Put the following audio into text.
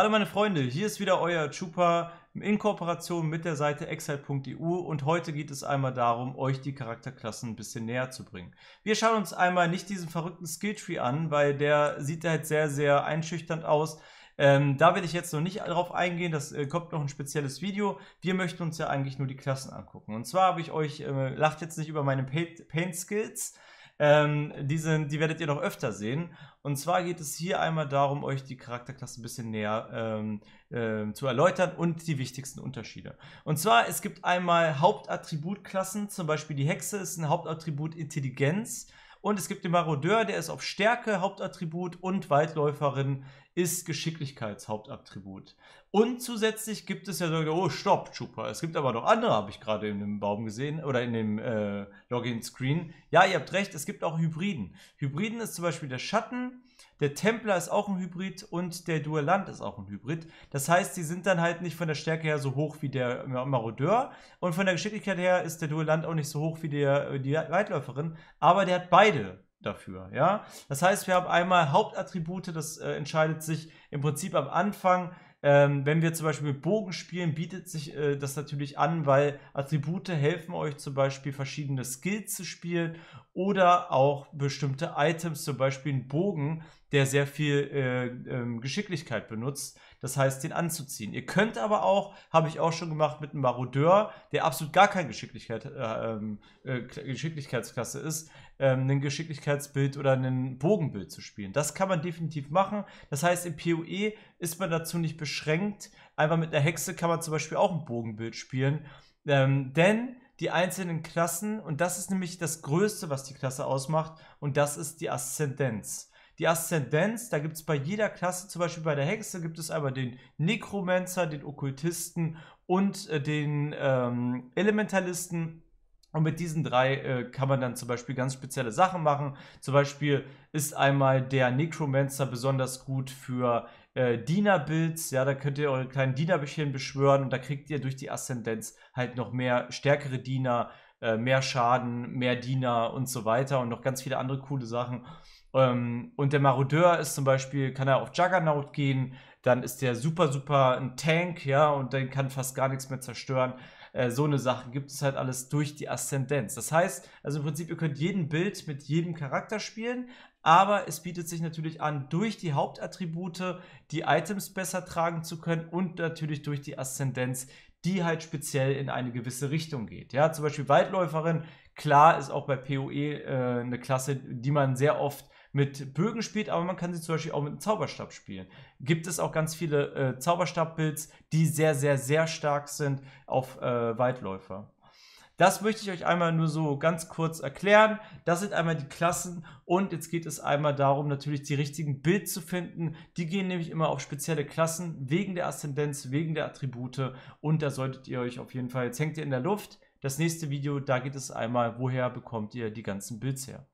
Hallo meine Freunde, hier ist wieder euer Chupa in Kooperation mit der Seite excel.eu e und heute geht es einmal darum, euch die Charakterklassen ein bisschen näher zu bringen. Wir schauen uns einmal nicht diesen verrückten Skilltree an, weil der sieht halt sehr, sehr einschüchternd aus. Ähm, da werde ich jetzt noch nicht drauf eingehen, das äh, kommt noch ein spezielles Video. Wir möchten uns ja eigentlich nur die Klassen angucken. Und zwar habe ich euch, äh, lacht jetzt nicht über meine Paint-Skills, paint skills ähm, die, sind, die werdet ihr noch öfter sehen. Und zwar geht es hier einmal darum, euch die Charakterklasse ein bisschen näher ähm, äh, zu erläutern und die wichtigsten Unterschiede. Und zwar, es gibt einmal Hauptattributklassen, zum Beispiel die Hexe ist ein Hauptattribut Intelligenz. Und es gibt den Marodeur, der ist auf Stärke Hauptattribut und Waldläuferin ist Geschicklichkeitshauptattribut. Und zusätzlich gibt es ja sogar, oh, stopp, Chupa. Es gibt aber noch andere, habe ich gerade in dem Baum gesehen oder in dem äh, Login-Screen. Ja, ihr habt recht, es gibt auch Hybriden. Hybriden ist zum Beispiel der Schatten der Templar ist auch ein Hybrid und der Duellant ist auch ein Hybrid. Das heißt, sie sind dann halt nicht von der Stärke her so hoch wie der Marodeur und von der Geschicklichkeit her ist der Duellant auch nicht so hoch wie der, äh, die Weitläuferin, aber der hat beide dafür, ja. Das heißt, wir haben einmal Hauptattribute, das äh, entscheidet sich im Prinzip am Anfang ähm, wenn wir zum Beispiel mit Bogen spielen, bietet sich äh, das natürlich an, weil Attribute helfen euch zum Beispiel verschiedene Skills zu spielen oder auch bestimmte Items, zum Beispiel einen Bogen, der sehr viel äh, ähm, Geschicklichkeit benutzt. Das heißt, den anzuziehen. Ihr könnt aber auch, habe ich auch schon gemacht, mit einem Marodeur, der absolut gar keine Geschicklichkeit, äh, ähm, äh, Geschicklichkeitsklasse ist, ähm, ein Geschicklichkeitsbild oder ein Bogenbild zu spielen. Das kann man definitiv machen. Das heißt, im PoE ist man dazu nicht beschäftigt beschränkt. Einfach mit einer Hexe kann man zum Beispiel auch ein Bogenbild spielen. Ähm, denn die einzelnen Klassen, und das ist nämlich das Größte, was die Klasse ausmacht, und das ist die Aszendenz. Die Aszendenz, da gibt es bei jeder Klasse, zum Beispiel bei der Hexe, gibt es einmal den Nekromancer, den Okkultisten und äh, den ähm, Elementalisten. Und mit diesen drei äh, kann man dann zum Beispiel ganz spezielle Sachen machen. Zum Beispiel ist einmal der Necromancer besonders gut für äh, Diener-Builds, ja, da könnt ihr eure kleinen Dienerbüchchen beschwören und da kriegt ihr durch die Aszendenz halt noch mehr stärkere Diener, äh, mehr Schaden, mehr Diener und so weiter und noch ganz viele andere coole Sachen. Ähm, und der Marodeur ist zum Beispiel, kann er auf Juggernaut gehen, dann ist der super, super ein Tank, ja, und dann kann fast gar nichts mehr zerstören. Äh, so eine Sache gibt es halt alles durch die Aszendenz. Das heißt, also im Prinzip, ihr könnt jeden Bild mit jedem Charakter spielen, aber es bietet sich natürlich an, durch die Hauptattribute die Items besser tragen zu können und natürlich durch die Aszendenz, die halt speziell in eine gewisse Richtung geht. Ja, zum Beispiel Waldläuferin, klar ist auch bei PoE äh, eine Klasse, die man sehr oft mit Bögen spielt, aber man kann sie zum Beispiel auch mit einem Zauberstab spielen. Gibt es auch ganz viele äh, Zauberstab-Builds, die sehr, sehr, sehr stark sind auf äh, Waldläufer. Das möchte ich euch einmal nur so ganz kurz erklären. Das sind einmal die Klassen und jetzt geht es einmal darum, natürlich die richtigen Bild zu finden. Die gehen nämlich immer auf spezielle Klassen wegen der Aszendenz, wegen der Attribute und da solltet ihr euch auf jeden Fall, jetzt hängt ihr in der Luft. Das nächste Video, da geht es einmal, woher bekommt ihr die ganzen Builds her.